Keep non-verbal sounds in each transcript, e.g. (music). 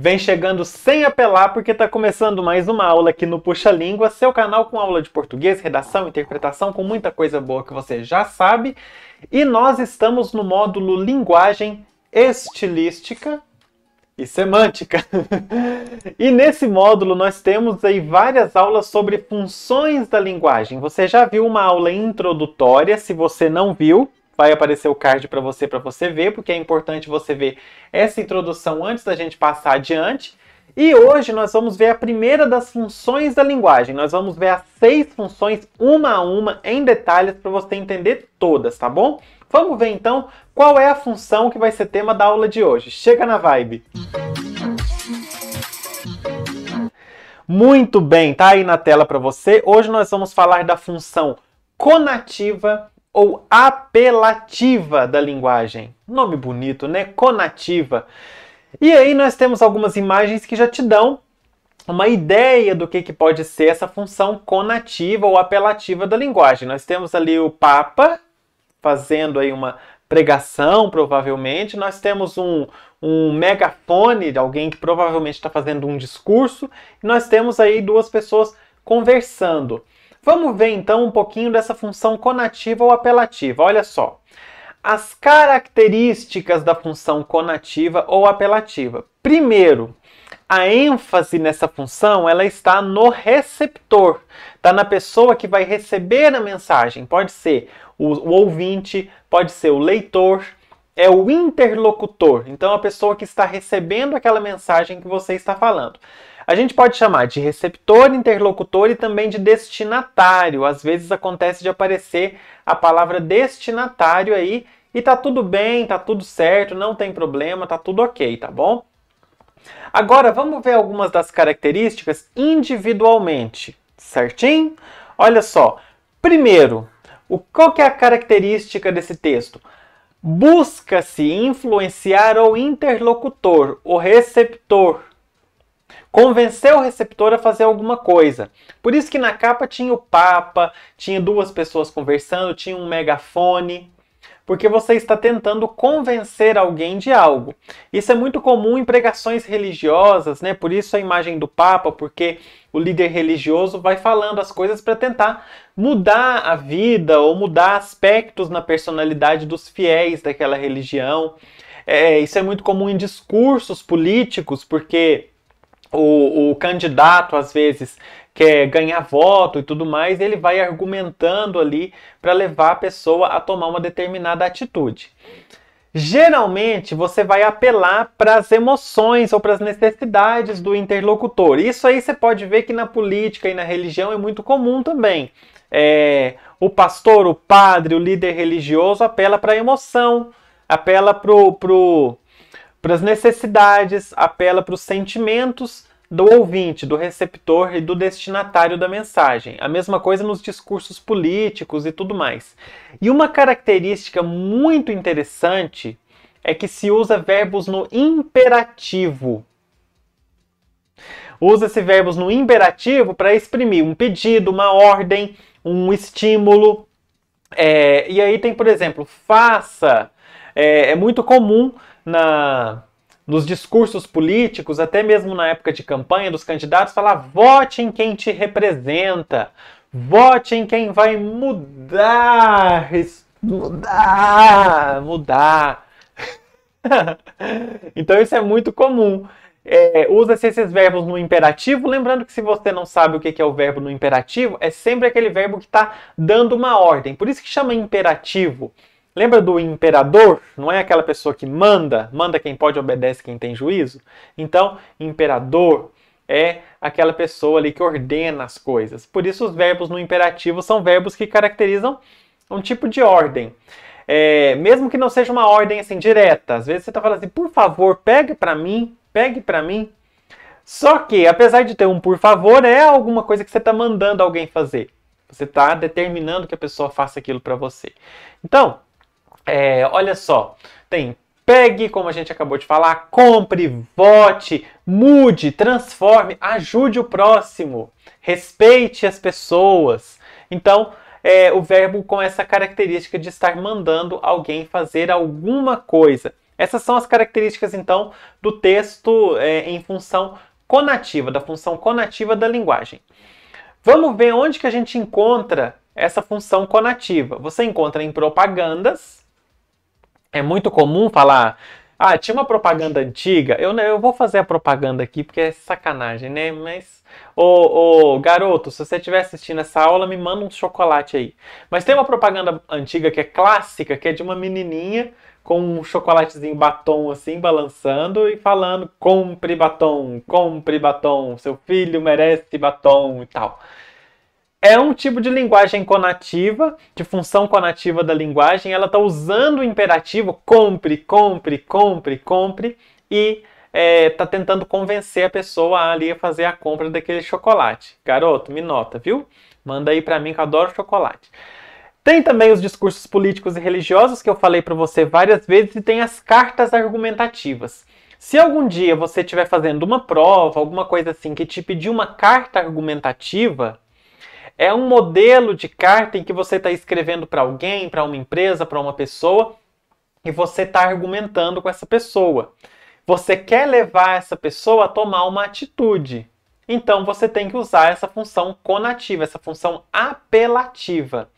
Vem chegando sem apelar porque está começando mais uma aula aqui no Puxa Língua, seu canal com aula de português, redação, interpretação, com muita coisa boa que você já sabe. E nós estamos no módulo Linguagem Estilística e Semântica. (laughs) e nesse módulo nós temos aí várias aulas sobre funções da linguagem. Você já viu uma aula introdutória, se você não viu, vai aparecer o card para você, para você ver, porque é importante você ver essa introdução antes da gente passar adiante. E hoje nós vamos ver a primeira das funções da linguagem. Nós vamos ver as seis funções uma a uma em detalhes para você entender todas, tá bom? Vamos ver então qual é a função que vai ser tema da aula de hoje. Chega na vibe. Muito bem, tá aí na tela para você. Hoje nós vamos falar da função conativa ou apelativa da linguagem. Nome bonito, né? Conativa. E aí nós temos algumas imagens que já te dão uma ideia do que, que pode ser essa função conativa ou apelativa da linguagem. Nós temos ali o Papa fazendo aí uma pregação, provavelmente. Nós temos um, um megafone de alguém que provavelmente está fazendo um discurso. E nós temos aí duas pessoas conversando. Vamos ver então um pouquinho dessa função conativa ou apelativa. Olha só. As características da função conativa ou apelativa. Primeiro, a ênfase nessa função ela está no receptor, está na pessoa que vai receber a mensagem. Pode ser o, o ouvinte, pode ser o leitor, é o interlocutor, então a pessoa que está recebendo aquela mensagem que você está falando. A gente pode chamar de receptor, interlocutor e também de destinatário. Às vezes acontece de aparecer a palavra destinatário aí e tá tudo bem, tá tudo certo, não tem problema, tá tudo ok, tá bom? Agora vamos ver algumas das características individualmente, certinho? Olha só, primeiro, o, qual que é a característica desse texto? Busca-se influenciar o interlocutor, o receptor, convencer o receptor a fazer alguma coisa. Por isso que na capa tinha o Papa, tinha duas pessoas conversando, tinha um megafone. Porque você está tentando convencer alguém de algo. Isso é muito comum em pregações religiosas, né? Por isso a imagem do Papa, porque o líder religioso vai falando as coisas para tentar mudar a vida ou mudar aspectos na personalidade dos fiéis daquela religião. É, isso é muito comum em discursos políticos, porque o, o candidato, às vezes, quer ganhar voto e tudo mais, ele vai argumentando ali para levar a pessoa a tomar uma determinada atitude. Geralmente você vai apelar para as emoções ou para as necessidades do interlocutor. Isso aí você pode ver que na política e na religião é muito comum também. É, o pastor, o padre, o líder religioso apela para a emoção, apela para o pro, para as necessidades, apela para os sentimentos do ouvinte, do receptor e do destinatário da mensagem. A mesma coisa nos discursos políticos e tudo mais. E uma característica muito interessante é que se usa verbos no imperativo. Usa-se verbos no imperativo para exprimir um pedido, uma ordem, um estímulo. É, e aí tem, por exemplo, faça. É, é muito comum na nos discursos políticos, até mesmo na época de campanha dos candidatos, falar: vote em quem te representa, vote em quem vai mudar, mudar, mudar. (laughs) então isso é muito comum. É, Usa-se esses verbos no imperativo. Lembrando que se você não sabe o que é o verbo no imperativo, é sempre aquele verbo que está dando uma ordem. Por isso que chama imperativo. Lembra do imperador? Não é aquela pessoa que manda, manda quem pode, obedece quem tem juízo? Então, imperador é aquela pessoa ali que ordena as coisas. Por isso, os verbos no imperativo são verbos que caracterizam um tipo de ordem. É, mesmo que não seja uma ordem assim direta, às vezes você está falando assim, por favor, pegue para mim, pegue para mim. Só que, apesar de ter um por favor, é alguma coisa que você está mandando alguém fazer. Você está determinando que a pessoa faça aquilo para você. Então, é, olha só, tem pegue, como a gente acabou de falar, compre, vote, mude, transforme, ajude o próximo, respeite as pessoas. Então, é, o verbo com essa característica de estar mandando alguém fazer alguma coisa. Essas são as características, então, do texto é, em função conativa, da função conativa da linguagem. Vamos ver onde que a gente encontra essa função conativa. Você encontra em propagandas, é muito comum falar, ah, tinha uma propaganda antiga. Eu, eu vou fazer a propaganda aqui porque é sacanagem, né? Mas, ô, ô garoto, se você estiver assistindo essa aula, me manda um chocolate aí. Mas tem uma propaganda antiga que é clássica, que é de uma menininha com um chocolatezinho batom assim, balançando e falando: compre batom, compre batom, seu filho merece batom e tal é um tipo de linguagem conativa, de função conativa da linguagem. Ela está usando o imperativo compre, compre, compre, compre e está é, tá tentando convencer a pessoa a ali a fazer a compra daquele chocolate. Garoto, me nota, viu? Manda aí para mim que eu adoro chocolate. Tem também os discursos políticos e religiosos que eu falei para você várias vezes e tem as cartas argumentativas. Se algum dia você estiver fazendo uma prova, alguma coisa assim que te pedir uma carta argumentativa, é um modelo de carta em que você está escrevendo para alguém, para uma empresa, para uma pessoa e você está argumentando com essa pessoa. Você quer levar essa pessoa a tomar uma atitude. Então você tem que usar essa função conativa, essa função apelativa.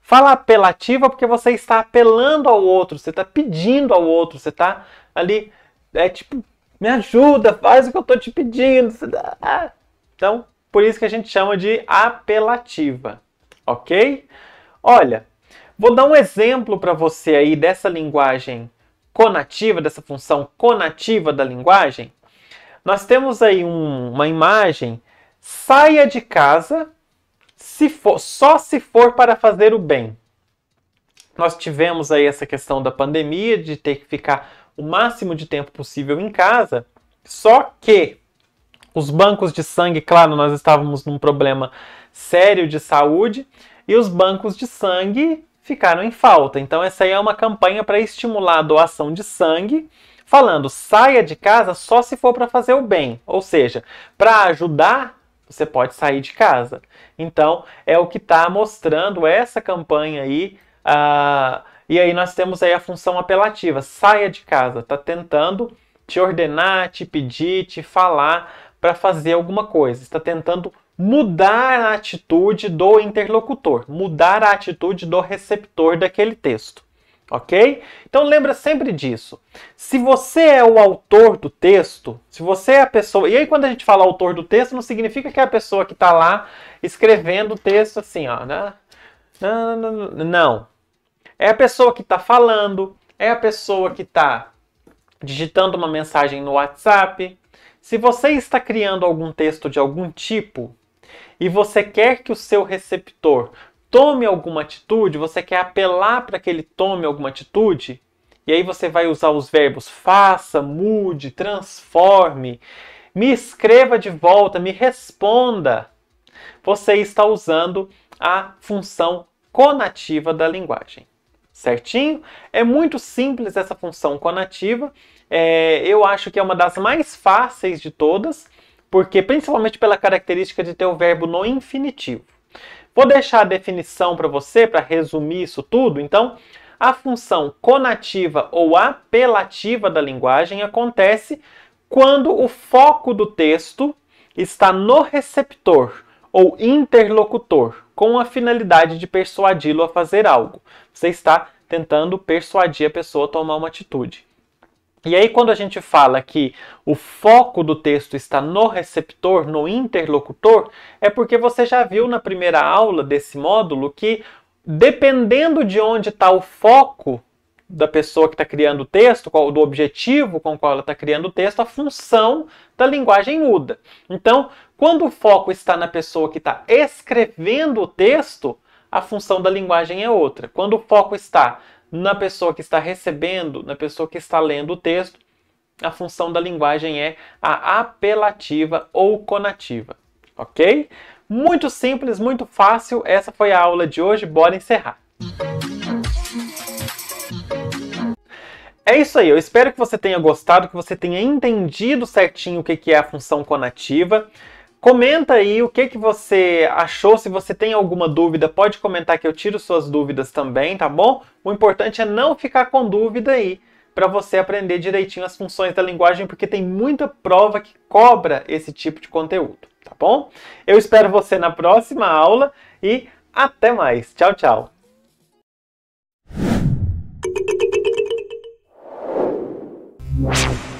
Fala apelativa porque você está apelando ao outro, você está pedindo ao outro, você está ali, é tipo, me ajuda, faz o que eu estou te pedindo. Ah! Então, por isso que a gente chama de apelativa, ok? Olha, vou dar um exemplo para você aí dessa linguagem conativa, dessa função conativa da linguagem. Nós temos aí um, uma imagem, saia de casa se for, só se for para fazer o bem. Nós tivemos aí essa questão da pandemia, de ter que ficar o máximo de tempo possível em casa, só que os bancos de sangue, claro, nós estávamos num problema sério de saúde e os bancos de sangue ficaram em falta. Então, essa aí é uma campanha para estimular a doação de sangue, falando saia de casa só se for para fazer o bem, ou seja, para ajudar. Você pode sair de casa. Então, é o que está mostrando essa campanha aí. Uh, e aí nós temos aí a função apelativa, saia de casa. Está tentando te ordenar, te pedir, te falar para fazer alguma coisa, está tentando mudar a atitude do interlocutor, mudar a atitude do receptor daquele texto. Ok? Então lembra sempre disso. Se você é o autor do texto, se você é a pessoa. E aí, quando a gente fala autor do texto, não significa que é a pessoa que está lá escrevendo o texto assim, ó. Né? Não, É a pessoa que está falando, é a pessoa que está digitando uma mensagem no WhatsApp, se você está criando algum texto de algum tipo e você quer que o seu receptor tome alguma atitude, você quer apelar para que ele tome alguma atitude, e aí você vai usar os verbos faça, mude, transforme, me escreva de volta, me responda. Você está usando a função conativa da linguagem certinho? É muito simples essa função conativa, é, eu acho que é uma das mais fáceis de todas, porque principalmente pela característica de ter o verbo no infinitivo. Vou deixar a definição para você, para resumir isso tudo, então... A função conativa ou apelativa da linguagem acontece quando o foco do texto está no receptor ou interlocutor, com a finalidade de persuadi-lo a fazer algo. Você está tentando persuadir a pessoa a tomar uma atitude. E aí, quando a gente fala que o foco do texto está no receptor, no interlocutor, é porque você já viu na primeira aula desse módulo que, dependendo de onde está o foco da pessoa que está criando o texto, qual, do objetivo com qual ela está criando o texto, a função da linguagem muda. Então, quando o foco está na pessoa que está escrevendo o texto, a função da linguagem é outra. Quando o foco está na pessoa que está recebendo, na pessoa que está lendo o texto, a função da linguagem é a apelativa ou conativa, ok? Muito simples, muito fácil. Essa foi a aula de hoje. Bora encerrar. É isso aí, eu espero que você tenha gostado, que você tenha entendido certinho o que é a função conativa. Comenta aí o que, que você achou, se você tem alguma dúvida, pode comentar que eu tiro suas dúvidas também, tá bom? O importante é não ficar com dúvida aí, para você aprender direitinho as funções da linguagem, porque tem muita prova que cobra esse tipo de conteúdo, tá bom? Eu espero você na próxima aula e até mais. Tchau, tchau! Wow.